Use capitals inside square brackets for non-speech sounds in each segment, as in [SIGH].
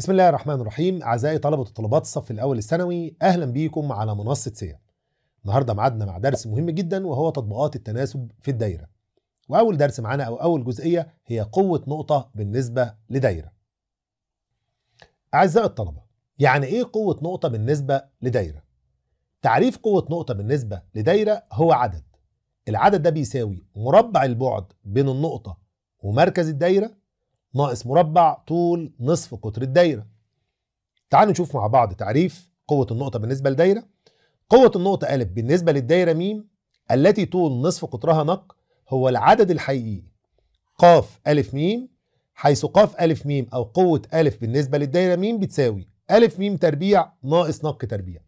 بسم الله الرحمن الرحيم أعزائي طلبة وطلبات الصف الأول الثانوي أهلا بيكم على منصة سيا النهاردة معادنا مع درس مهم جدا وهو تطبيقات التناسب في الدايرة وأول درس معانا أو أول جزئية هي قوة نقطة بالنسبة لدايرة أعزائي الطلبة يعني إيه قوة نقطة بالنسبة لدايرة؟ تعريف قوة نقطة بالنسبة لدايرة هو عدد العدد ده بيساوي مربع البعد بين النقطة ومركز الدايرة ناقص مربع طول نصف قطر الدايرة تعالوا نشوف مع بعض تعريف قوة النقطة بالنسبة لدايرة قوة النقطة أ بالنسبة للدايرة م التي طول نصف قطرها نق هو العدد الحقيقي ق أ م حيث ق أ م أو قوة أ بالنسبة للدايرة م بتساوي أ م تربيع ناقص نق تربيع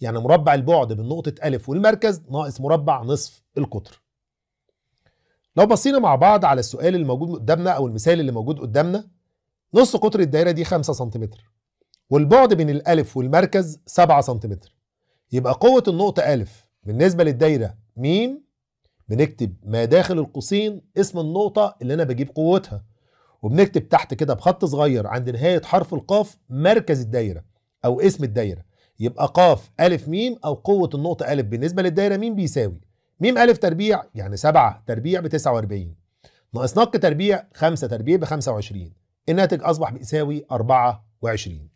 يعني مربع البعد بين نقطة أ والمركز ناقص مربع نصف القطر لو بصينا مع بعض على السؤال الموجود قدامنا او المثال اللي موجود قدامنا نص قطر الدايره دي 5 سم والبعد بين الالف والمركز 7 سم يبقى قوه النقطه الف بالنسبه للدايره م بنكتب ما داخل القوسين اسم النقطه اللي انا بجيب قوتها وبنكتب تحت كده بخط صغير عند نهايه حرف القاف مركز الدايره او اسم الدايره يبقى قاف ا م او قوه النقطه ا بالنسبه للدايره م بيساوي ميم أ تربيع يعني 7 تربيع ب 49 ناقص نق تربيع 5 تربيع ب 25 الناتج أصبح بيساوي 24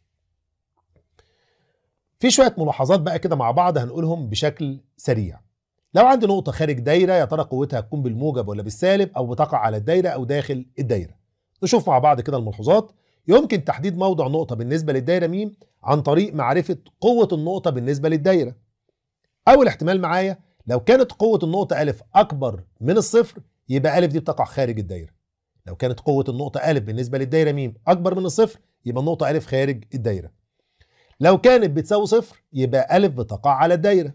في شوية ملاحظات بقى كده مع بعض هنقولهم بشكل سريع لو عندي نقطة خارج دايرة يا ترى قوتها تكون بالموجب ولا بالسالب أو بتقع على الدايرة أو داخل الدايرة نشوف مع بعض كده الملحوظات يمكن تحديد موضع نقطة بالنسبة للدايرة ميم عن طريق معرفة قوة النقطة بالنسبة للدايرة أول احتمال معايا لو كانت قوة النقطة أ أكبر من الصفر يبقى أ دي بتقع خارج الدايرة لو كانت قوة النقطة أ بالنسبة للدايرة م أكبر من الصفر يبقى النقطة أ خارج الدايرة لو كانت بتساوي صفر يبقى أ بتقع على الدايرة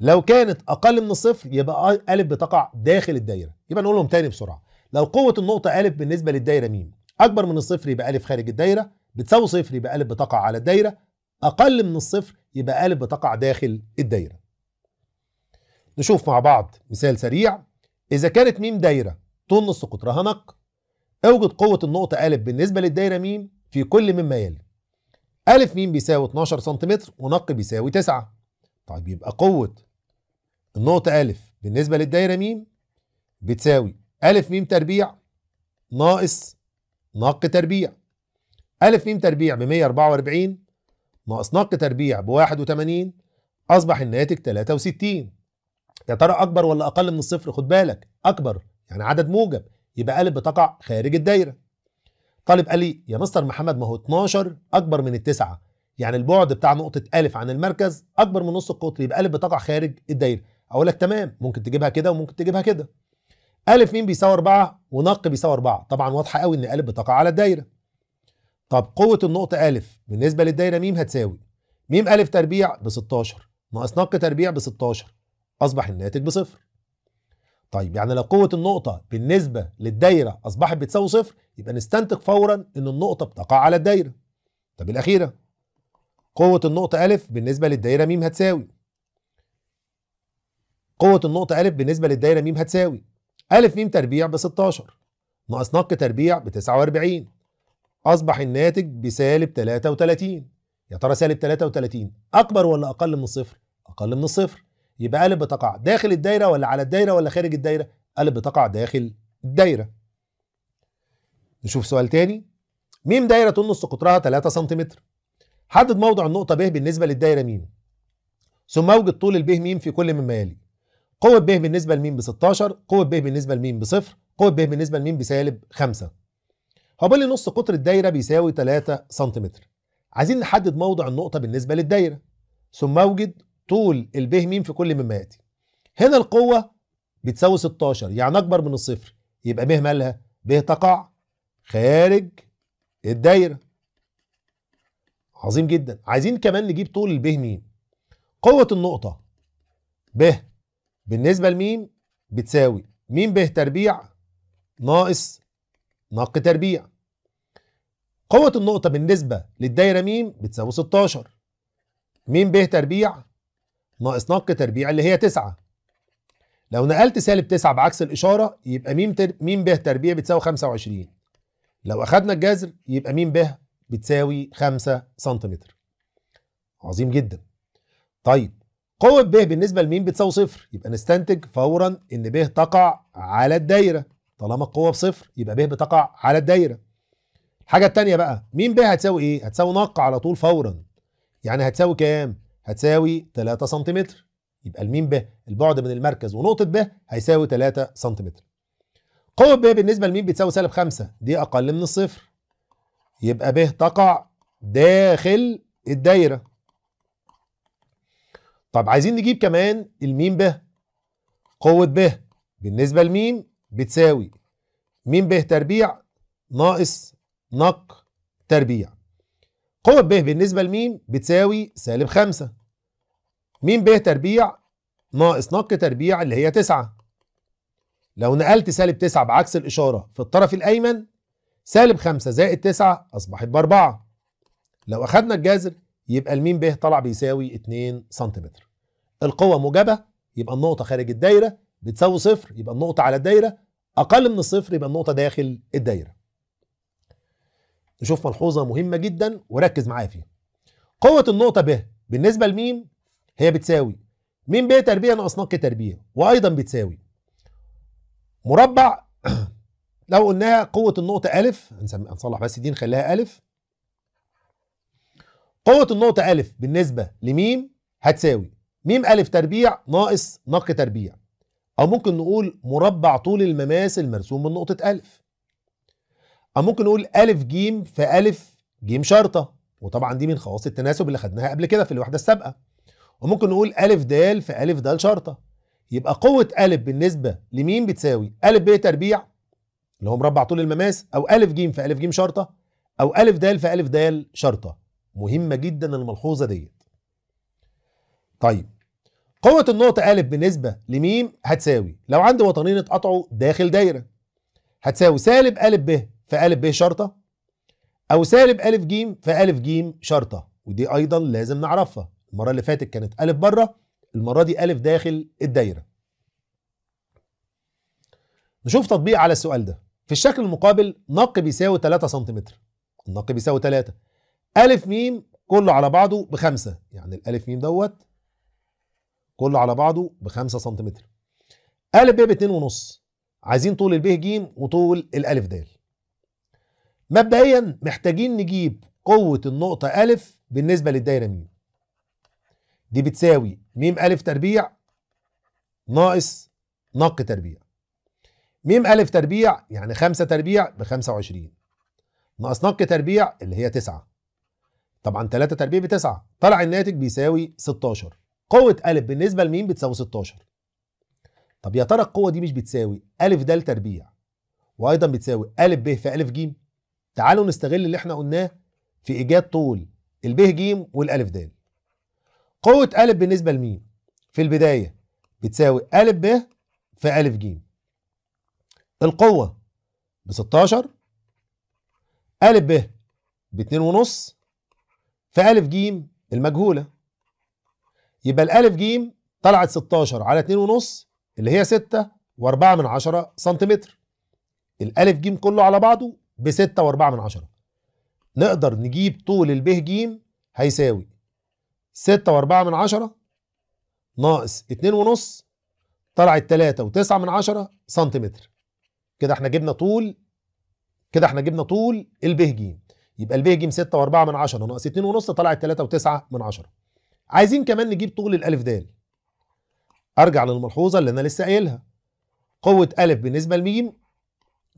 لو كانت أقل من الصفر يبقى أ بتقع داخل الدايرة يبقى نقولهم تاني بسرعة لو قوة النقطة أ بالنسبة للدايرة م أكبر من الصفر يبقى أ خارج الدايرة بتساوي صفر يبقى أ بتقع على الدايرة أقل من الصفر يبقى أ بتقع داخل الدايرة نشوف مع بعض مثال سريع إذا كانت م دايرة طول نص قطرها نق اوجد قوة النقطة أ بالنسبة للدايرة م في كل مما يلي أ م بيساوي 12 سم ونق بيساوي 9 طيب يبقى قوة النقطة أ بالنسبة للدايرة م بتساوي أ م تربيع ناقص نق تربيع أ م تربيع ب 144 ناقص نق تربيع ب 81 أصبح الناتج 63 يا ترى اكبر ولا اقل من الصفر خد بالك اكبر يعني عدد موجب يبقى قالب بتقع خارج الدايره طالب قال لي يا مستر محمد ما هو 12 اكبر من التسعه يعني البعد بتاع نقطه الف عن المركز اكبر من نص القطر يبقى قالب بتقع خارج الدايره اقول لك تمام ممكن تجيبها كده وممكن تجيبها كده ا مين بيساوي 4 ونق بيساوي 4 طبعا واضحه قوي ان قالب بتقع على الدايره طب قوه النقطه ا بالنسبه للدايره م هتساوي م ا تربيع ب 16 ناقص نق تربيع ب 16 اصبح الناتج بصفر طيب يعني لو قوة النقطة بالنسبة للدايرة أصبحت بتساوي صفر يبقى نستنتج فورا إن النقطة بتقع على الدايرة. طب الأخيرة قوة النقطة أ بالنسبة للدايرة م هتساوي قوة النقطة أ بالنسبة للدايرة م هتساوي أ م تربيع ب 16 ناقص نق تربيع ب 49 أصبح الناتج بسالب 33 يا ترى سالب 33 أكبر ولا أقل من الصفر؟ أقل من الصفر يبقى قالب بتقع داخل الدايره ولا على الدايره ولا خارج الدايره قالب بتقع داخل الدايره نشوف سؤال تاني ميم دايره نص قطرها 3 سم حدد موضع النقطه ب بالنسبه للدايره ميم ثم اوجد طول الب ميم في كل مما يلي قوة ب بالنسبة لميم ب 16 قوة ب بالنسبة لميم بصفر قوة ب بالنسبة لميم بسالب 5 هو بيقول لي نص قطر الدايرة بيساوي 3 سنتيمتر عايزين نحدد موضع النقطة بالنسبة للدايرة ثم اوجد طول البه م في كل مما ياتي هنا القوه بتساوي 16 يعني اكبر من الصفر يبقى ب مالها ب تقع خارج الدايره عظيم جدا عايزين كمان نجيب طول ب م قوه النقطه ب بالنسبه لميم بتساوي م ب تربيع ناقص نق تربيع قوة النقطة بالنسبة للدايرة م بتساوي 16 م ب تربيع ناقص نق تربيع اللي هي 9 لو نقلت سالب 9 بعكس الإشارة يبقى م تر... م ب تربيع بتساوي 25 لو أخدنا الجذر يبقى م ب بتساوي 5 سنتيمتر عظيم جدا طيب قوة ب بالنسبة لميم بتساوي صفر يبقى نستنتج فورا ان ب تقع على الدايرة طالما القوة بصفر يبقى ب بتقع على الدايرة الحاجة التانية بقى ميم ب هتساوي ايه هتساوي نق على طول فورا يعني هتساوي كام هتساوي 3 سم يبقى الميم ب البعد من المركز ونقطة ب هيساوي 3 سم قوة ب بالنسبة لميم بتساوي سالب 5 دي أقل من الصفر يبقى ب تقع داخل الدايرة طب عايزين نجيب كمان الميم ب قوة ب بالنسبة لميم بتساوي ميم ب تربيع ناقص نق تربيع قوة ب بالنسبة لمين بتساوي سالب خمسة مين ب تربيع ناقص نق تربيع اللي هي تسعة لو نقلت سالب تسعة بعكس الإشارة في الطرف الأيمن سالب خمسة زائد تسعة أصبحت بأربعة لو أخدنا الجذر يبقى الميم ب طلع بيساوي 2 سنتيمتر القوة موجبة يبقى النقطة خارج الدايرة بتساوي صفر يبقى النقطة على الدايرة أقل من الصفر يبقى النقطة داخل الدايرة نشوف ملحوظة مهمة جدا وركز معايا فيها قوة النقطة ب بالنسبة لميم هي بتساوي ميم ب تربيع ناقص نق تربيع وأيضا بتساوي مربع [CLEARS THROAT] لو قلناها قوة النقطة أ هنصلح بس دي نخليها أ قوة النقطة أ بالنسبة لميم هتساوي ميم أ تربيع ناقص نق تربيع أو ممكن نقول مربع طول المماس المرسوم من نقطة أ أو ممكن نقول ألف ج في ألف ج شرطة وطبعا دي من خواص التناسب اللي خدناها قبل كده في الوحدة السابقة وممكن نقول ألف د في ألف د شرطة يبقى قوة ألف بالنسبة لمين بتساوي ألف ب تربيع اللي هو مربع طول المماس أو ألف ج في ألف ج شرطة أو ألف د في ألف د شرطة مهمة جدا الملحوظة ديت طيب قوة النقطة أ بالنسبة لميم هتساوي لو عندي وطنين اتقطعوا داخل دايرة هتساوي سالب أ ب في أ ب شرطة أو سالب ألف ج في أ ج شرطة ودي أيضا لازم نعرفها المرة اللي فاتت كانت ألف بره المرة دي ألف داخل الدايرة نشوف تطبيق على السؤال ده في الشكل المقابل نق بيساوي 3 سنتيمتر النق بيساوي 3 ألف م كله على بعضه بخمسة يعني الألف م دوت كله على بعضه بخمسة سنتيمتر ألف ب باتنين ونص عايزين طول ب ج وطول الألف د مبدئيا محتاجين نجيب قوة النقطة أ بالنسبة للدايرة م. دي بتساوي م أ تربيع ناقص نق تربيع م أ تربيع يعني خمسة تربيع بخمسة وعشرين ناقص نق تربيع اللي هي تسعة طبعا 3 تربيع بتسعة طلع الناتج بيساوي 16 قوة أ بالنسبة لم بتساوي 16 طب يا ترى القوة دي مش بتساوي أ د تربيع وأيضا بتساوي أ ب في أ ج تعالوا نستغل اللي احنا قلناه في ايجاد طول البه ج والالف د قوة أ بالنسبة لمين في البداية بتساوي أ ب في الف ج القوة ب 16 أ ب ب 2.5 في الف ج المجهولة يبقى الألف ج طلعت 16 على 2.5 اللي هي 6 و4 من 10 سنتيمتر الألف ج كله على بعضه بستة واربعة من عشرة نقدر نجيب طول ب ج هيساوي ستة واربعة من عشرة ناقص اتنين ونص طلعت تلاتة وتسعة من عشرة سنتيمتر كده احنا جبنا طول كده احنا جبنا طول ب ج يبقى ب ج ستة واربعة من عشرة ناقص اتنين ونص طلعت تلاتة وتسعة من عشرة عايزين كمان نجيب طول الألف د أرجع للملحوظة اللي أنا لسه قايلها قوة أ بالنسبة م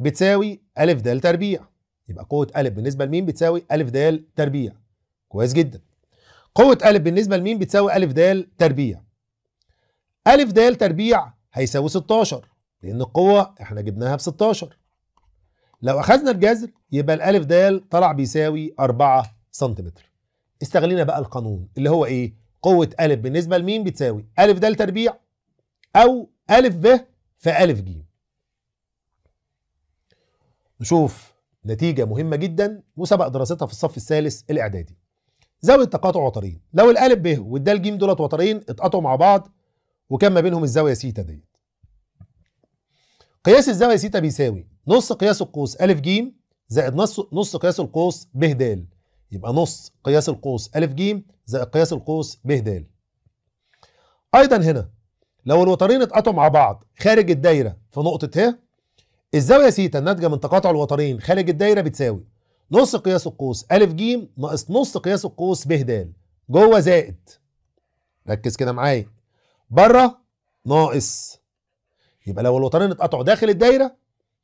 بتساوي أ د تربيع يبقى قوة أ بالنسبة لمين بتساوي أ د تربيع كويس جدا قوة أ بالنسبة لمين بتساوي أ د تربيع أ د تربيع هيساوي 16 لأن القوة احنا جبناها ب 16 لو أخذنا الجذر يبقى الألف د طلع بيساوي 4 سنتيمتر استغلينا بقى القانون اللي هو إيه؟ قوة أ بالنسبة لمين بتساوي أ د تربيع أو أ ب في أ ج نشوف نتيجة مهمة جدا وسبق دراستها في الصف الثالث الإعدادي زاوية تقاطع وترين لو الألف ب والدال ج دولت وترين اتقطعوا مع بعض وكان ما بينهم الزاوية سيتا ديت قياس الزاوية سيتا بيساوي نص قياس القوس أ ج زائد نص نص قياس القوس ب د يبقى نص قياس القوس أ ج زائد قياس القوس ب د أيضا هنا لو الوترين اتقطعوا مع بعض خارج الدايرة في نقطة ه الزاوية سيتا الناتجة من تقاطع الوترين خارج الدايرة بتساوي نص قياس القوس أ ج ناقص نص قياس القوس ب د جوه زائد ركز كده معايا بره ناقص يبقى لو الوترين اتقطعوا داخل الدايرة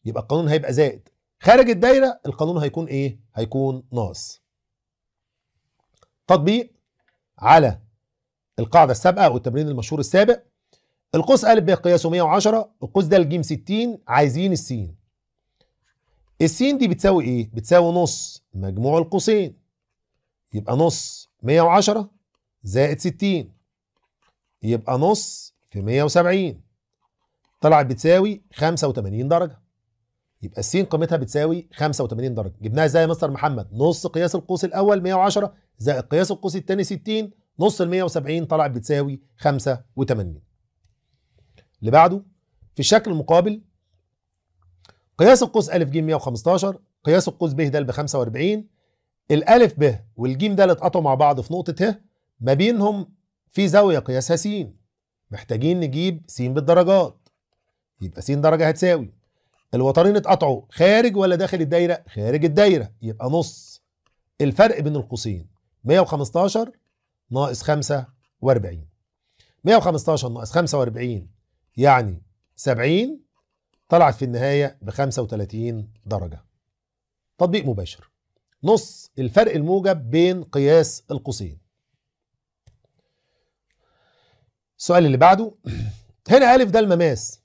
يبقى القانون هيبقى زائد خارج الدايرة القانون هيكون ايه؟ هيكون ناقص تطبيق على القاعدة السابقة أو التمرين المشهور السابق القوس أ ب 110 القوس د ج 60 عايزين السين السين دي بتساوي ايه؟ بتساوي نص مجموع القوسين يبقى نص 110 زائد 60 يبقى نص في 170 طلعت بتساوي 85 درجة يبقى السين قيمتها بتساوي 85 درجة جبناها ازاي يا مستر محمد؟ نص قياس القوس الأول 110 زائد قياس القوس الثاني 60 نص ال 170 طلعت بتساوي 85 اللي بعده في الشكل المقابل قياس القوس أ ج 115 قياس القوس ب د ب 45 الألف ب والجيم د اتقطعوا مع بعض في نقطة ه ما بينهم في زاوية قياسها س محتاجين نجيب س بالدرجات يبقى س درجة هتساوي الوترين اتقطعوا خارج ولا داخل الدايرة؟ خارج الدايرة يبقى نص الفرق بين القوسين 115 ناقص 45 115 ناقص 45 يعني 70 طلعت في النهاية ب 35 درجة تطبيق مباشر نص الفرق الموجب بين قياس القوسين السؤال اللي بعده [CLEARS THROAT] هنا ا ده المماس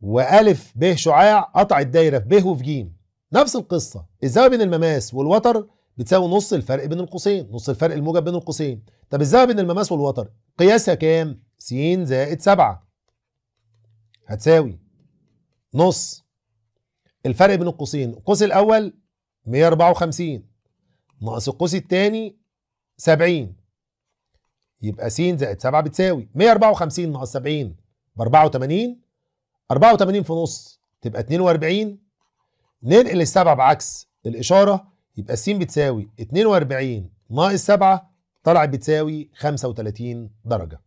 وأ ب شعاع قطع الدايرة في ب وفي ج. نفس القصة الزاوية بين المماس والوتر بتساوي نص الفرق بين القوسين نص الفرق الموجب بين القوسين طب الزاوية بين المماس والوتر قياسها كام؟ س زائد 7 هتساوي نص الفرق بين القوسين القوس الاول 154 ناقص القوس الثاني 70 يبقى س زائد 7 بتساوي 154 ناقص 70 ب 84 84 في نص تبقى 42 ننقل السبعة بعكس الإشارة يبقى س بتساوي 42 ناقص 7 طلعت بتساوي 35 درجة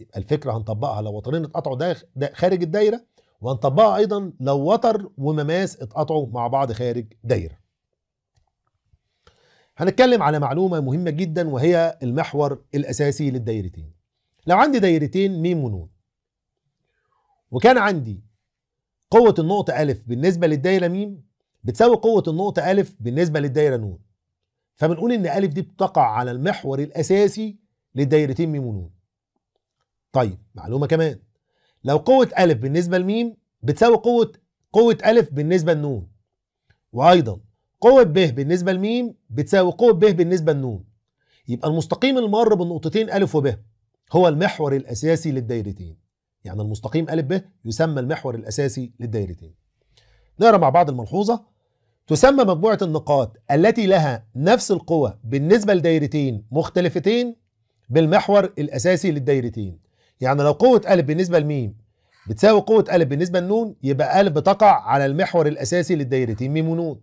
يبقى الفكره هنطبقها لو وترين اتقطعوا ده خارج الدايره وهنطبقها ايضا لو وتر ومماس اتقطعوا مع بعض خارج دايره هنتكلم على معلومه مهمه جدا وهي المحور الاساسي للدايرتين لو عندي دايرتين ميم ونون وكان عندي قوه النقطه الف بالنسبه للدايره ميم بتساوي قوه النقطه الف بالنسبه للدايره نون فبنقول ان الف دي بتقع على المحور الاساسي للدايرتين ميم ونون طيب معلومه كمان لو قوه الف بالنسبه لميم بتساوي قوه قوه الف بالنسبه لنون وايضا قوه ب بالنسبه لميم بتساوي قوه ب بالنسبه لنون يبقى المستقيم المار بالنقطتين الف وب هو المحور الاساسي للدايرتين يعني المستقيم الف ب يسمى المحور الاساسي للدايرتين نقرا مع بعض الملحوظه تسمى مجموعه النقاط التي لها نفس القوه بالنسبه لدايرتين مختلفتين بالمحور الاساسي للدايرتين يعني لو قوة ألف بالنسبة لميم بتساوي قوة ألف بالنسبة لنون يبقى ألف بتقع على المحور الأساسي للدايرتين ميم ونون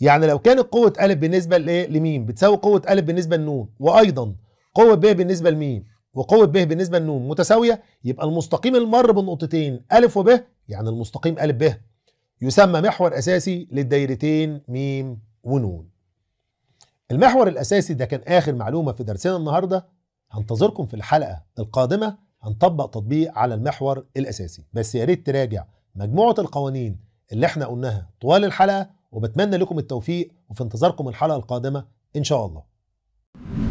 يعني لو كانت قوة ألف بالنسبة لميم بتساوي قوة ألف بالنسبة لنون وأيضا قوة ب بالنسبة لميم وقوة ب بالنسبة لنون متساوية يبقى المستقيم المر بالنقطتين ألف وب يعني المستقيم ألف ب يسمى محور أساسي للدايرتين ميم ونون المحور الأساسي ده كان آخر معلومة في درسنا النهاردة هنتظركم في الحلقة القادمة هنطبق تطبيق على المحور الأساسي بس يا ريت تراجع مجموعة القوانين اللي احنا قلناها طوال الحلقة وبتمنى لكم التوفيق وفي انتظاركم الحلقة القادمة إن شاء الله